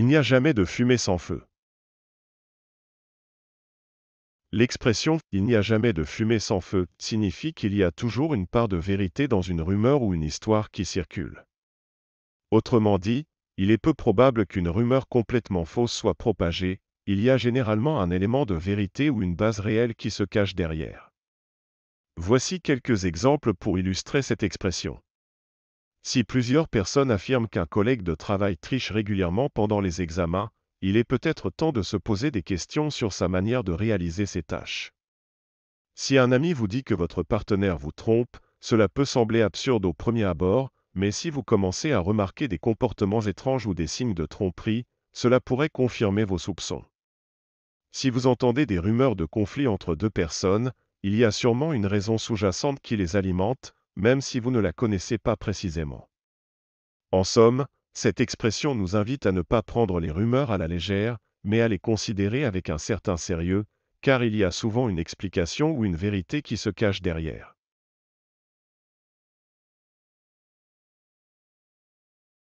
Il n'y a jamais de fumée sans feu. L'expression ⁇ Il n'y a jamais de fumée sans feu ⁇ signifie qu'il y a toujours une part de vérité dans une rumeur ou une histoire qui circule. Autrement dit, il est peu probable qu'une rumeur complètement fausse soit propagée, il y a généralement un élément de vérité ou une base réelle qui se cache derrière. Voici quelques exemples pour illustrer cette expression. Si plusieurs personnes affirment qu'un collègue de travail triche régulièrement pendant les examens, il est peut-être temps de se poser des questions sur sa manière de réaliser ses tâches. Si un ami vous dit que votre partenaire vous trompe, cela peut sembler absurde au premier abord, mais si vous commencez à remarquer des comportements étranges ou des signes de tromperie, cela pourrait confirmer vos soupçons. Si vous entendez des rumeurs de conflits entre deux personnes, il y a sûrement une raison sous-jacente qui les alimente, même si vous ne la connaissez pas précisément. En somme, cette expression nous invite à ne pas prendre les rumeurs à la légère, mais à les considérer avec un certain sérieux, car il y a souvent une explication ou une vérité qui se cache derrière.